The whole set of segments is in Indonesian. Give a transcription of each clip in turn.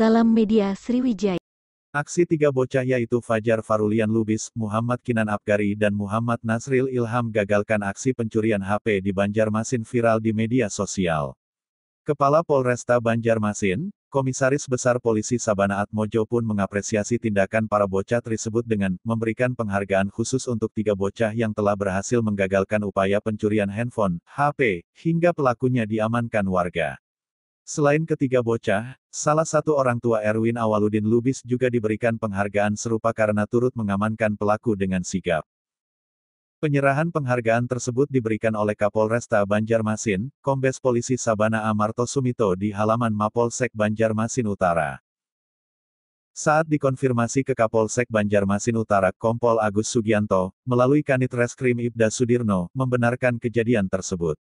Salam Media Sriwijaya. Aksi tiga bocah yaitu Fajar Farulian Lubis, Muhammad Kinan Abgari dan Muhammad Nasril Ilham gagalkan aksi pencurian HP di Banjarmasin viral di media sosial. Kepala Polresta Banjarmasin, Komisaris Besar Polisi Sabana Atmojo pun mengapresiasi tindakan para bocah tersebut dengan memberikan penghargaan khusus untuk tiga bocah yang telah berhasil menggagalkan upaya pencurian handphone, HP, hingga pelakunya diamankan warga. Selain ketiga bocah, salah satu orang tua Erwin Awaludin Lubis juga diberikan penghargaan serupa karena turut mengamankan pelaku dengan sigap. Penyerahan penghargaan tersebut diberikan oleh Kapolresta Banjarmasin, Kombes Polisi Sabana Amarto Sumito di halaman Mapolsek Banjarmasin Utara. Saat dikonfirmasi ke Kapolsek Banjarmasin Utara, Kompol Agus Sugianto, melalui Kanit Reskrim Ibda Sudirno, membenarkan kejadian tersebut.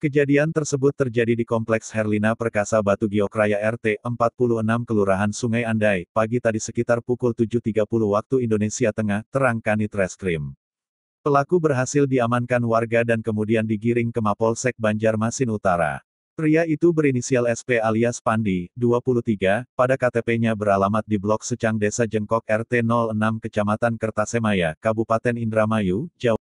Kejadian tersebut terjadi di Kompleks Herlina Perkasa Batu Giokraya RT 46 Kelurahan Sungai Andai, pagi tadi sekitar pukul 7.30 waktu Indonesia Tengah, terang Kanit Reskrim. Pelaku berhasil diamankan warga dan kemudian digiring ke Mapolsek Banjarmasin Utara. Pria itu berinisial SP alias Pandi, 23, pada KTP-nya beralamat di Blok Secang Desa Jengkok RT 06 Kecamatan Kertasemaya, Kabupaten Indramayu, Jawa